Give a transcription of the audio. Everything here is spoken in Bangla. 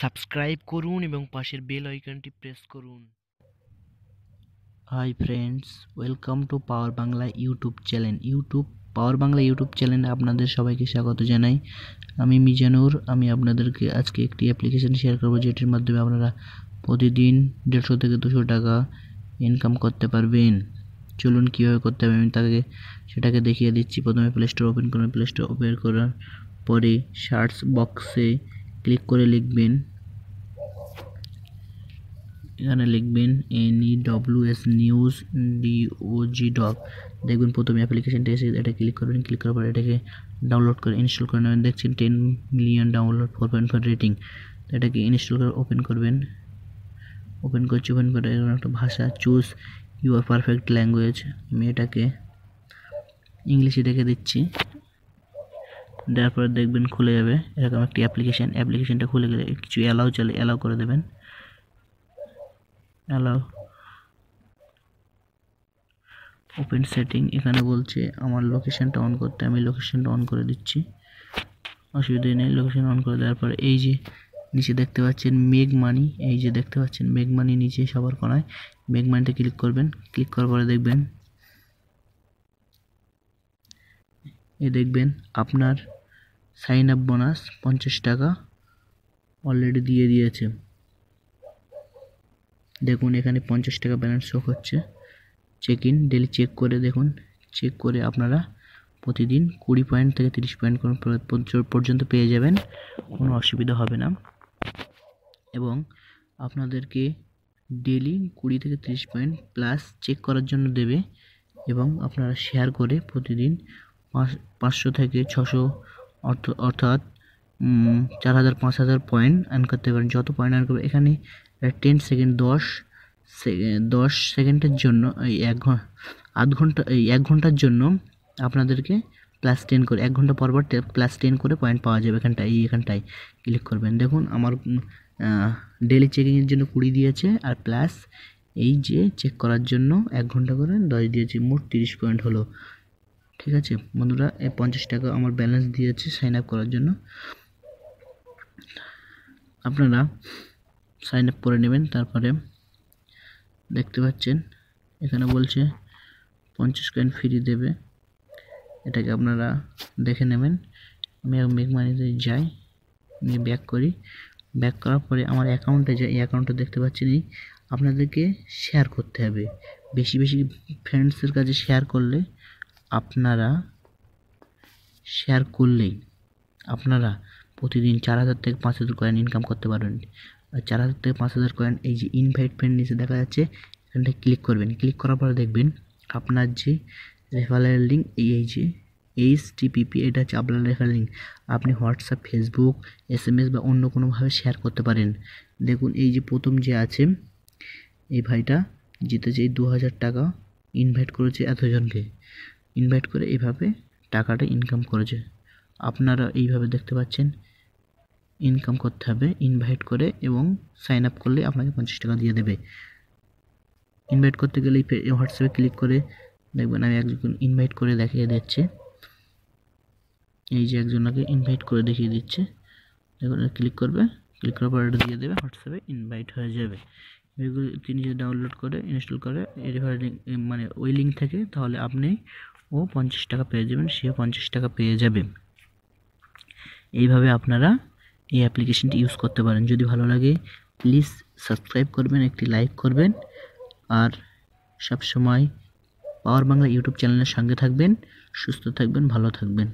সাবস্ক্রাইব করুন এবং পাশের বেল আইকনটি প্রেস করুন hi friends welcome to power Bangla YouTube channel YouTube power Bangla YouTube চ্যানেলে আপনাদের সবাইকে স্বাগত জানাই আমি মিজানুর আমি আপনাদেরকে আজকে একটি অ্যাপ্লিকেশান শেয়ার করবো যেটির মাধ্যমে আপনারা প্রতিদিন দেড়শো থেকে দুশো টাকা ইনকাম করতে পারবেন চলুন কীভাবে করতে হবে আমি তাকে সেটাকে দেখিয়ে দিচ্ছি প্রথমে প্লে স্টোর ওপেন করুন প্লে স্টোর ওপেন করার পরে সার্চ বক্সে ক্লিক করে লিখবেন এখানে লিখবেন NE W S news DOG doc দেখবেন প্রথমে অ্যাপ্লিকেশনটা এসে এটা ক্লিক করবেন ক্লিক করার পর এটাকে ডাউনলোড করে ইনস্টল করে নেবেন দেখছেন ten million download four point four rating এটাকে ইনস্টল করে ওপেন করবেন ওপেন করছি ওপেন করে একটা ভাষা choose your perfect language আমি এটাকে ইংলিশে রেখে দিচ্ছি দেওয়ার পরে দেখবেন খুলে যাবে এরকম একটি অ্যাপ্লিকেশান অ্যাপ্লিকেশানটা খুলে গেলে কিছু অ্যালাউ চলে অ্যালাউ করে দেবেন অ্যালাউ ওপেন সেটিং এখানে বলছে আমার লোকেশানটা অন করতে আমি লোকেশানটা অন করে দিচ্ছি অসুবিধা নেই লোকেশান অন করে দেওয়ার পরে এই যে নিচে দেখতে পাচ্ছেন মেঘ মানি এই যে দেখতে পাচ্ছেন মেঘ মানি নিচে সবার কোনায় মেঘ ক্লিক করবেন ক্লিক করার পরে দেখবেন এ দেখবেন আপনার সাইন আপ বোনাস পঞ্চাশ টাকা অলরেডি দিয়ে দিয়েছে দেখুন এখানে পঞ্চাশ টাকা ব্যালেন্স শো হচ্ছে চেক ইন ডেলি চেক করে দেখুন চেক করে আপনারা প্রতিদিন কুড়ি পয়েন্ট থেকে তিরিশ পয়েন্ট পর্যন্ত পেয়ে যাবেন কোনো অসুবিধা হবে না এবং আপনাদেরকে ডেলি কুড়ি থেকে তিরিশ পয়েন্ট প্লাস চেক করার জন্য দেবে এবং আপনারা শেয়ার করে প্রতিদিন পাঁচশো থেকে ছশো অর্থাৎ চার হাজার পাঁচ হাজার পয়েন্ট আর্ন করতে পারেন যত পয়েন্ট আর্ন করবে এখানে টেন সেকেন্ড দশ দশ সেকেন্ডের জন্য এই এক আধ ঘন্টা এই এক ঘন্টার জন্য আপনাদেরকে প্লাস টেন করে এক ঘন্টা পর পর প্লাস টেন করে পয়েন্ট পাওয়া যাবে এখানটায় এই এখানটায় ক্লিক করবেন দেখুন আমার ডেলি চেকিংয়ের জন্য কুড়ি দিয়েছে আর প্লাস এই যে চেক করার জন্য এক ঘন্টা করে দশ দিয়েছি মোট তিরিশ পয়েন্ট হলো ঠিক আছে বন্ধুরা এই পঞ্চাশ টাকা আমার ব্যালেন্স দিয়েছে সাইন আপ করার জন্য আপনারা সাইন আপ করে নেবেন তারপরে দেখতে পাচ্ছেন এখানে বলছে পঞ্চাশ কয়েন ফ্রি দেবে এটাকে আপনারা দেখে নেবেন আমি মেঘ মানিতে যাই নিয়ে ব্যাক করি ব্যাক করার পরে আমার অ্যাকাউন্টে যাই এই অ্যাকাউন্টটা দেখতে পাচ্ছেন এই আপনাদেরকে শেয়ার করতে হবে বেশি বেশি ফ্রেন্ডসের কাছে শেয়ার করলে আপনারা শেয়ার করলেই আপনারা প্রতিদিন চার হাজার থেকে পাঁচ হাজার কয়েন ইনকাম করতে পারবেন চার হাজার থেকে পাঁচ হাজার কয়েন এই যে ইনভাইট ফ্রেন্ড নিচে দেখা যাচ্ছে এখানটা ক্লিক করবেন ক্লিক করার পরে দেখবেন আপনার যে রেফারেল লিঙ্ক এই এই যে এইচ টিপিপি এটা হচ্ছে আপনার রেফারেল লিঙ্ক আপনি WhatsApp Facebook S M S বা অন্য কোনোভাবে শেয়ার করতে পারেন দেখুন এই যে প্রথম যে আছে এই ভাইটা জিতেছে এই দু হাজার টাকা ইনভাইট করেছে এতজনকে ইনভাইট করে এইভাবে টাকাটা ইনকাম করেছে আপনারা এইভাবে দেখতে পাচ্ছেন ইনকাম করতে হবে ইনভাইট করে এবং সাইন আপ করলে আপনাকে পঞ্চাশ টাকা দিয়ে দেবে ইনভাইট করতে গেলে হোয়াটসঅ্যাপে ক্লিক করে দেখবেন আমি একজন ইনভাইট করে দেখিয়ে দিচ্ছে এই যে একজনকে ইনভাইট করে দেখিয়ে দিচ্ছে দেখুন ক্লিক করবে ক্লিক করার পর দিয়ে দেবে হোয়াটসঅ্যাপে ইনভাইট হয়ে যাবে এগুলো তিনি যদি ডাউনলোড করে ইনস্টল করে রেফারিং মানে ওই লিঙ্ক থেকে তাহলে আপনি ও পঞ্চাশ টাকা পেয়ে যাবেন সেও পঞ্চাশ টাকা পেয়ে যাবে এইভাবে আপনারা এই অ্যাপ্লিকেশনটি ইউজ করতে পারেন যদি ভালো লাগে প্লিজ সাবস্ক্রাইব করবেন একটি লাইক করবেন আর সবসময় পাওয়ার বাংলা ইউটিউব চ্যানেলের সঙ্গে থাকবেন সুস্থ থাকবেন ভালো থাকবেন